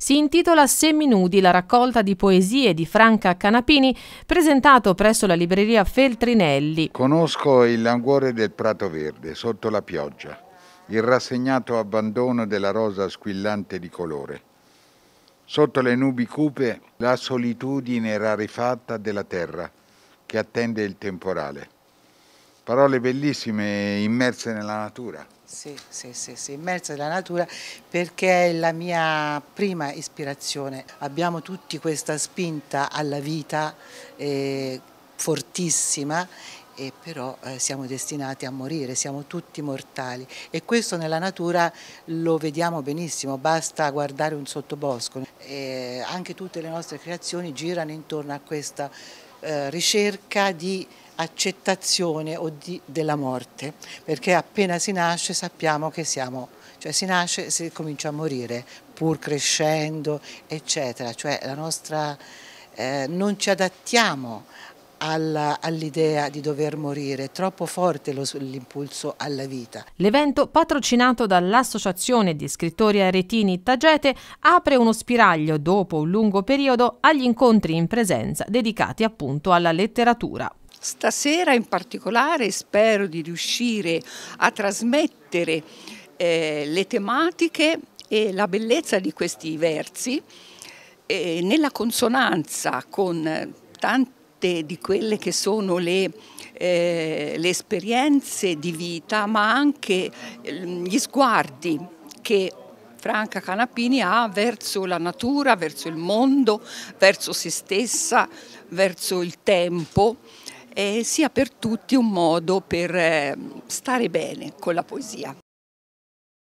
Si intitola Seminudi, la raccolta di poesie di Franca Canapini, presentato presso la libreria Feltrinelli. Conosco il languore del prato verde sotto la pioggia, il rassegnato abbandono della rosa squillante di colore. Sotto le nubi cupe, la solitudine rarefatta della terra che attende il temporale Parole bellissime, immerse nella natura. Sì, sì, sì, sì, immersa nella natura perché è la mia prima ispirazione. Abbiamo tutti questa spinta alla vita eh, fortissima e però eh, siamo destinati a morire, siamo tutti mortali e questo nella natura lo vediamo benissimo, basta guardare un sottobosco. E anche tutte le nostre creazioni girano intorno a questa eh, ricerca di accettazione o di, della morte, perché appena si nasce sappiamo che siamo, cioè si nasce e si comincia a morire, pur crescendo, eccetera, cioè la nostra, eh, non ci adattiamo all'idea di dover morire, è troppo forte l'impulso alla vita. L'evento, patrocinato dall'Associazione di Scrittori Aretini Tagete, apre uno spiraglio dopo un lungo periodo agli incontri in presenza dedicati appunto alla letteratura. Stasera in particolare spero di riuscire a trasmettere eh, le tematiche e la bellezza di questi versi eh, nella consonanza con eh, tanti molte di quelle che sono le, eh, le esperienze di vita, ma anche ehm, gli sguardi che Franca Canapini ha verso la natura, verso il mondo, verso se stessa, verso il tempo, eh, sia per tutti un modo per eh, stare bene con la poesia.